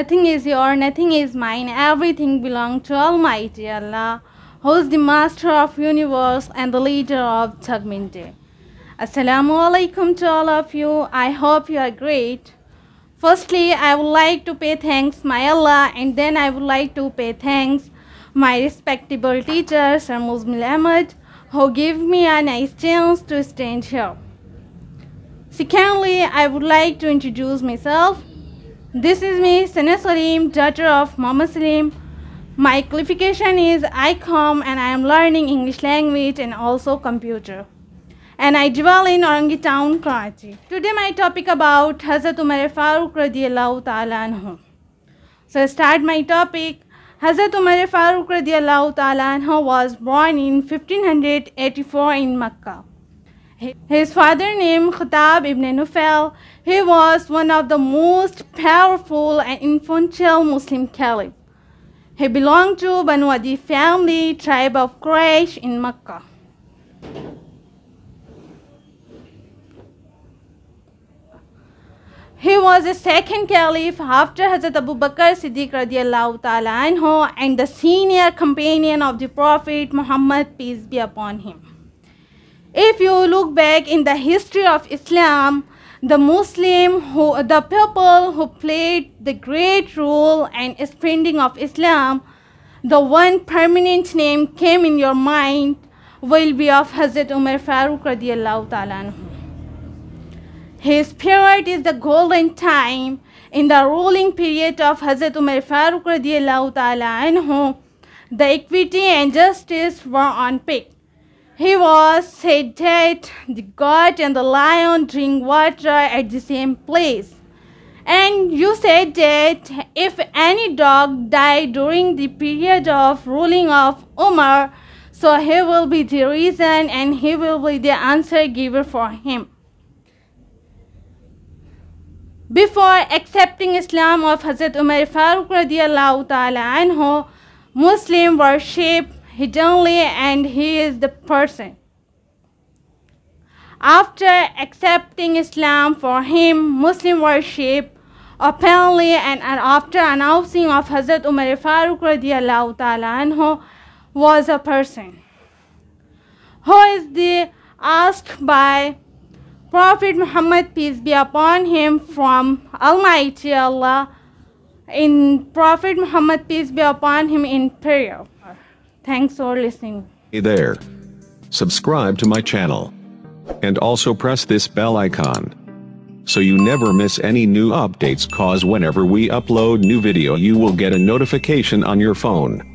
Nothing is your, nothing is mine. Everything belongs to Almighty Allah, who is the master of universe and the leader of judgment day. Assalamu alaikum to all of you. I hope you are great. Firstly, I would like to pay thanks my Allah and then I would like to pay thanks my respectable teacher Sir Muzmil Ahmed, who gave me a nice chance to stand here. Secondly, I would like to introduce myself. This is me, Sina Salim, daughter of Mama Salim. My qualification is ICOM and I am learning English language and also computer. And I dwell in Orangi town, Karachi. Today my topic about Hazrat Umar Farooq radiallahu ta'ala anhu. So I start my topic. Hazrat Umar Farooq radiallahu ta'ala anhu was born in 1584 in Makkah. His father named Khattab ibn Nufail. He was one of the most powerful and influential Muslim caliph. He belonged to Banu Adi family, tribe of Quraysh in Mecca. He was the second caliph after Hazrat Abu Bakr Siddiq radiallahu ta'ala and the senior companion of the Prophet Muhammad peace be upon him. If you look back in the history of Islam, the Muslim who the people who played the great role and spreading of Islam, the one permanent name came in your mind will be of Hazrat Umar Farooq radiallahu ta'ala. His period is the golden time in the ruling period of Hazrat Umar Farooq radiallahu ta'ala The equity and justice were on peak. He was said that the goat and the lion drink water at the same place. And you said that if any dog died during the period of ruling of Umar, so he will be the reason and he will be the answer giver for him. Before accepting Islam of Hazrat Umar Farooq radiallahu ta'ala anhu, Muslim worship hiddenly and he is the person. After accepting Islam for him, Muslim worship openly and, and after announcing of Hazrat Umar Farooq radiallahu ta'ala anhu was a person who is the asked by Prophet Muhammad peace be upon him from Almighty Allah in Prophet Muhammad peace be upon him in prayer. Thanks for listening. Hey there. Subscribe to my channel. And also press this bell icon. So you never miss any new updates cause whenever we upload new video you will get a notification on your phone.